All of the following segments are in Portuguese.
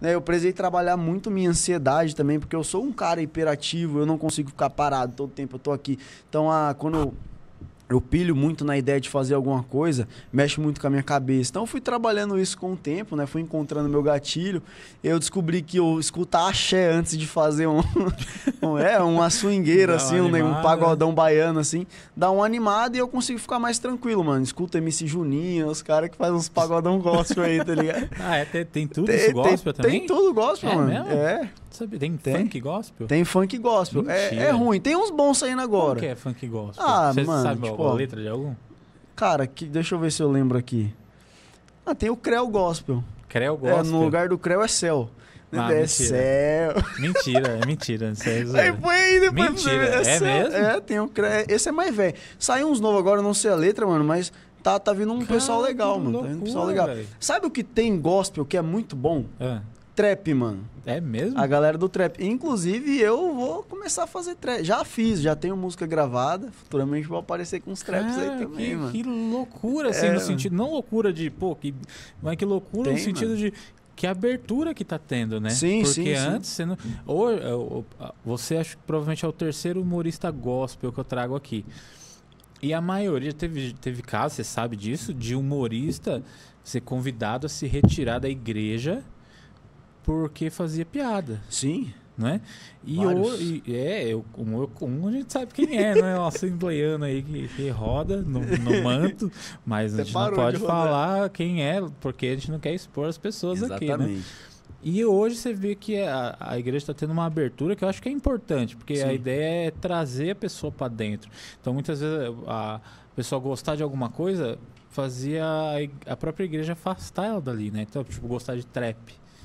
Né, eu precisei trabalhar muito minha ansiedade também, porque eu sou um cara hiperativo, eu não consigo ficar parado todo tempo, eu tô aqui. Então, a, ah, quando eu eu pilho muito na ideia de fazer alguma coisa, mexe muito com a minha cabeça. Então eu fui trabalhando isso com o tempo, né? Fui encontrando meu gatilho. Eu descobri que eu escutar axé antes de fazer um, um é, uma swingueira assim, animada. um, pagodão baiano assim, dá um animado e eu consigo ficar mais tranquilo, mano. Escuta MC Juninho, os caras que fazem uns pagodão gospel aí, tá ligado? ah, é, tem, tem tudo tem, isso gospel tem, também? Tem tudo gospel, é mano. Mesmo? É tem, tem, funk gospel? Tem funk gospel. É, é, ruim. Tem uns bons saindo agora. O que é funk gospel? Ah, Você mano. sabe tipo, alguma letra de algum? Cara, que, deixa eu ver se eu lembro aqui. Ah, tem o Creu Gospel. Creu Gospel? É, no lugar do Creu é céu. Ah, né, é mentira. céu. Mentira, é mentira. É Aí foi aí depois Mentira, é, é mesmo? É, tem um creu. É, esse é mais velho. Saiu uns novos agora, não sei a letra, mano, mas tá, tá vindo um pessoal legal, mano. Loucura, tá vindo um pessoal legal. Véio. Sabe o que tem gospel que é muito bom? É trap, mano. É mesmo? A galera do trap. Inclusive, eu vou começar a fazer trap. Já fiz, já tenho música gravada. Futuramente vou aparecer com uns traps aí também, que, mano. Que loucura, assim, é, no sentido. Não loucura de, pô, que, mas que loucura tem, no sentido mano. de que abertura que tá tendo, né? Sim, Porque sim. Porque antes sim. você não. Ou, é, ou, você acha que provavelmente é o terceiro humorista gospel que eu trago aqui. E a maioria teve, teve casos, você sabe disso, de humorista ser convidado a se retirar da igreja porque fazia piada. Sim. Né? E, o, e é, o Morcon a gente sabe quem é, né? O assembleiano aí que, que, roda no, no manto, mas Você a gente não pode falar quem é, porque a gente não quer expor as pessoas Exatamente. aqui, né? E hoje você vê que a, a igreja está tendo uma abertura que eu acho que é importante, porque Sim. a ideia é trazer a pessoa para dentro. Então, muitas vezes a pessoa gostar de alguma coisa, fazia a, própria igreja afastar ela dali, né? Então, tipo, gostar de trap.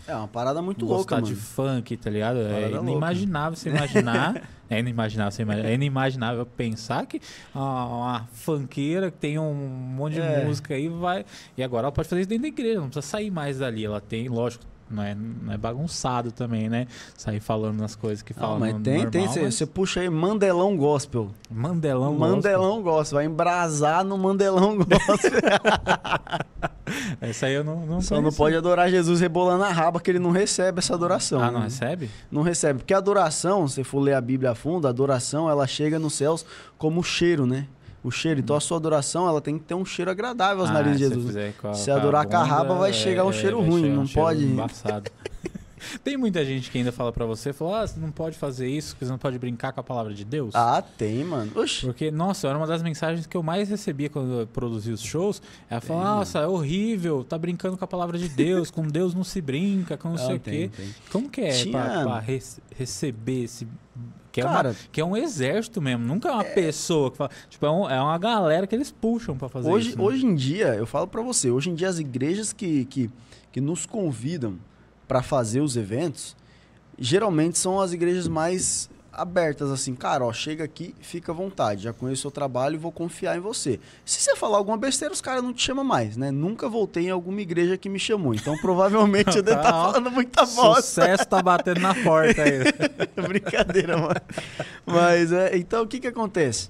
É uma parada muito gostar louca, mano. Gostar de funk, tá ligado? É inimaginável você imaginar. é inimaginável você imaginar. É inimaginável pensar que uma, funkeira que tem um monte é. de música aí vai. E agora ela pode fazer isso dentro da igreja, não precisa sair mais dali. Ela tem, lógico, não é, não é bagunçado também, né? Sair falando as coisas que ah, falam. Não, mas tem, normal, tem. Você puxa aí Mandelão Gospel. Mandelão, Mandelão Gospel. Gospel. Vai embrasar no Mandelão Gospel. Essa aí eu não, não Só não pode adorar Jesus rebolando a raba, que ele não recebe essa adoração. Ah, não né? recebe? Não recebe. Porque a adoração, se for ler a Bíblia a fundo, a adoração ela chega nos céus como cheiro, né? o cheiro. Então a sua adoração ela tem que ter um cheiro agradável aos ah, narizes de Jesus. A, se adorar a carraba, vai chegar um é, cheiro ruim, não um pode. Embaçado. tem muita gente que ainda fala para você, falou, ah, você não pode fazer isso, você não pode brincar com a palavra de Deus. Ah, tem, mano. Oxi. Porque, nossa, era uma das mensagens que eu mais recebia quando eu produzi os shows. Ela falou, nossa, é horrível, tá brincando com a palavra de Deus, com Deus não se brinca, com não, sei o quê. Tem. Como que é Tinha... pra, pra re receber esse que é, Cara, uma, que é um exército mesmo, nunca é uma é... pessoa que fala. Tipo, é, um, é, uma galera que eles puxam para fazer hoje, isso. Né? Hoje em dia, eu falo para você, hoje em dia as igrejas que, que, que nos convidam para fazer os eventos, geralmente são as igrejas mais abertas, assim, cara, ó, chega aqui, fica à vontade, já conheço o seu trabalho e vou confiar em você. Se você falar alguma besteira, os caras não te chamam mais, né? Nunca voltei em alguma igreja que me chamou, então provavelmente eu devo estar tá ah, falando muita bosta. Sucesso tá batendo na porta aí. Brincadeira, mano. Mas, é, então, o que que acontece?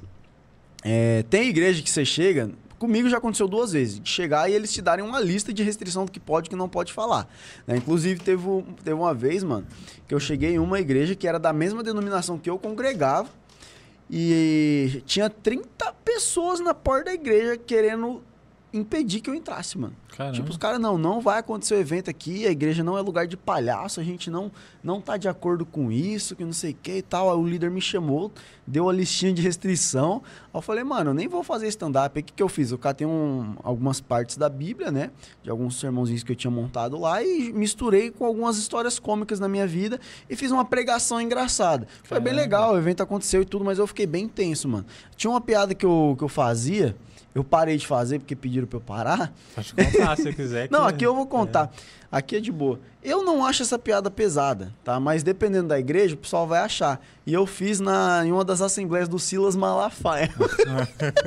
É, tem igreja que você chega, Comigo já aconteceu duas vezes, de chegar e eles te darem uma lista de restrição do que pode e que não pode falar. Né? Inclusive, teve, teve uma vez, mano, que eu cheguei em uma igreja que era da mesma denominação que eu congregava, e tinha 30 pessoas na porta da igreja querendo impedir que eu entrasse, mano. Caramba. Tipo, os caras, não, não vai acontecer o evento aqui, a igreja não é lugar de palhaço, a gente não não tá de acordo com isso, que não sei o que e tal. Aí o líder me chamou, deu a listinha de restrição. Aí eu falei, mano, eu nem vou fazer stand-up. Aí o que, que eu fiz? cara tem um, algumas partes da Bíblia, né? De alguns sermãozinhos que eu tinha montado lá e misturei com algumas histórias cômicas na minha vida e fiz uma pregação engraçada. Caramba. Foi bem legal, o evento aconteceu e tudo, mas eu fiquei bem tenso, mano. Tinha uma piada que eu, que eu fazia eu parei de fazer porque pediram pra eu parar. Pode contar se eu quiser. Que... Não, aqui eu vou é. contar. É. Aqui é de boa. Eu não acho essa piada pesada, tá? Mas dependendo da igreja, o pessoal vai achar. E eu fiz na, em uma das assembleias do Silas Malafaia.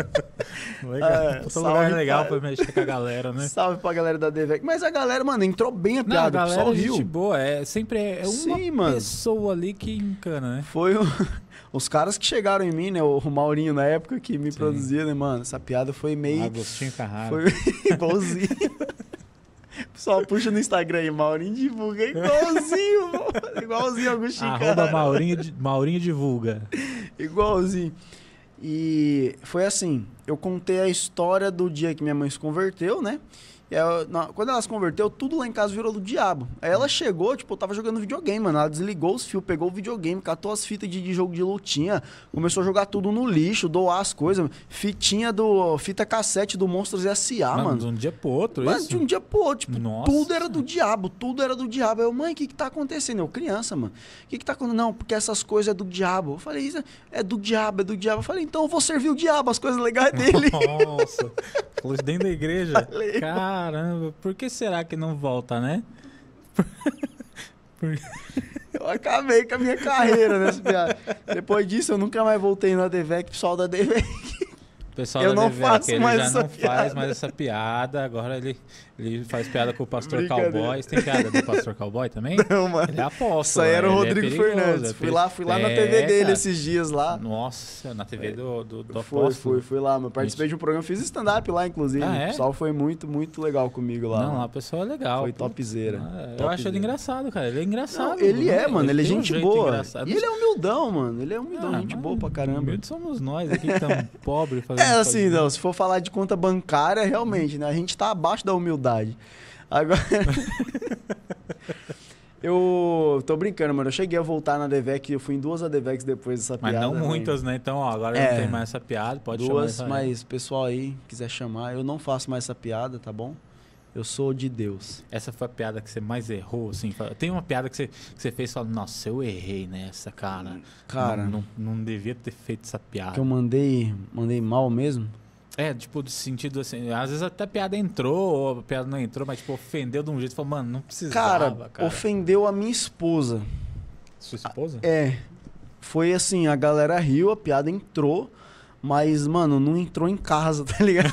legal. É, legal pra... pra mexer com a galera, né? Salve pra galera da DVEC. Mas a galera, mano, entrou bem a não, piada. A galera, o pessoal é riu. Gente boa. É, sempre é, é uma Sim, pessoa mano. ali que encana, né? Foi o... Os caras que chegaram em mim, né? O Maurinho na época que me Sim. produzia, né, mano? Essa piada foi meio. Ah, Agostinho Carraro. Foi igualzinho. Só puxa no Instagram aí, Maurinho divulga. É igualzinho, igualzinho Augusto Arroba Maurinho, Maurinho divulga. Igualzinho. E foi assim, eu contei a história do dia que minha mãe se converteu, né? E aí, na, quando ela se converteu, tudo lá em casa virou do diabo. Aí ela chegou, tipo, eu tava jogando videogame, mano. Ela desligou os fios, pegou o videogame, catou as fitas de, de jogo de lutinha, começou a jogar tudo no lixo, doar as coisas. Fitinha do. Fita cassete do Monstros S.A., mano. mano. De um dia pro outro, Mas isso? de um dia pro outro, tipo, Nossa. tudo era do diabo, tudo era do diabo. Aí eu, mãe, o que que tá acontecendo? Eu, criança, mano. O que que tá acontecendo? Não, porque essas coisas é do diabo. Eu falei, isso é do diabo, é do diabo. Eu falei, então eu vou servir o diabo, as coisas legais dele. Nossa. Falou dentro da igreja. Falei, caramba, por que será que não volta, né? Por... Eu acabei com a minha carreira nessa piada. Depois disso, eu nunca mais voltei na ADVEC, pessoal da ADVEC pessoal eu não faço aqui, mais ele já não piada. faz mais essa piada. Agora ele, ele faz piada com o pastor cowboy. Você tem piada do pastor cowboy também? Não, mano. Ele é apóstolo. Isso aí era o é Rodrigo é Fernandes. É fui lá, fui lá na TV dele é, cara. esses dias lá. Nossa, na TV do, do, do fui, apóstolo. Fui, fui lá, meu. Participei Gente. de um programa, fiz stand-up lá, inclusive. Ah, o é? pessoal foi muito, muito legal comigo lá. Não, mano. lá o pessoal é legal. Foi topzera. Ah, eu acho ele engraçado, cara. Ele é engraçado. Não, ele é, mano. Ele é gente boa. E ele é humildão, mano. Ele é humildão, ah, gente boa pra caramba. Humilde somos nós aqui que estamos pobres fazendo é, assim, não, se for falar de conta bancária, realmente, né? A gente está abaixo da humildade. Agora. eu tô brincando, mano. Eu cheguei a voltar na ADVEC, eu fui em duas ADVECs depois dessa mas piada. Mas não muitas, né? Então, ó, agora é, não tem mais essa piada, pode duas, chamar. Duas, mas pessoal aí, quiser chamar, eu não faço mais essa piada, tá bom? Eu sou de Deus. Essa foi a piada que você mais errou, assim? Tem uma piada que você, que você fez e falou, nossa, eu errei nessa, cara. Hum, cara. Não, não, não, devia ter feito essa piada. Que eu mandei, mandei mal mesmo? É, tipo, do sentido assim, às vezes até a piada entrou, ou a piada não entrou, mas tipo, ofendeu de um jeito, falou, mano, não precisava. Cara, cara. ofendeu a minha esposa. Sua esposa? A, é. Foi assim, a galera riu, a piada entrou. Mas, mano, não entrou em casa, tá ligado?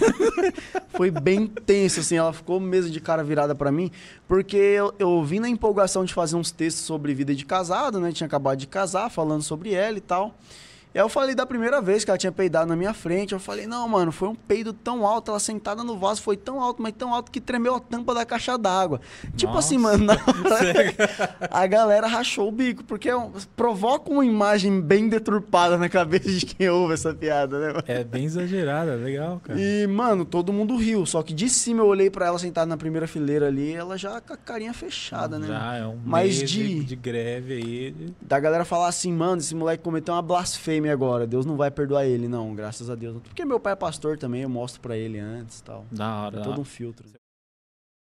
Foi bem tenso, assim. Ela ficou mesmo de cara virada para mim, porque eu, eu vim na empolgação de fazer uns textos sobre vida de casado, né? Tinha acabado de casar, falando sobre ela e tal. E aí eu falei da primeira vez que ela tinha peidado na minha frente. Eu falei, não, mano, foi um peido tão alto. Ela sentada no vaso foi tão alto, mas tão alto que tremeu a tampa da caixa d'água. Tipo assim, mano, hora, a galera rachou o bico, porque é um, provoca uma imagem bem deturpada na cabeça de quem ouve essa piada, né? Mano? É bem exagerada, legal, cara. E, mano, todo mundo riu. Só que de cima eu olhei para ela sentada na primeira fileira ali, ela já com a carinha fechada, né? Já, é um mas de, de greve aí. Da galera falar assim, mano, esse moleque cometeu uma blasfêmia agora, Deus não vai perdoar ele, não, graças a Deus. Porque meu pai é pastor também, eu mostro para ele antes tal. Da hora. Tem é todo um filtro.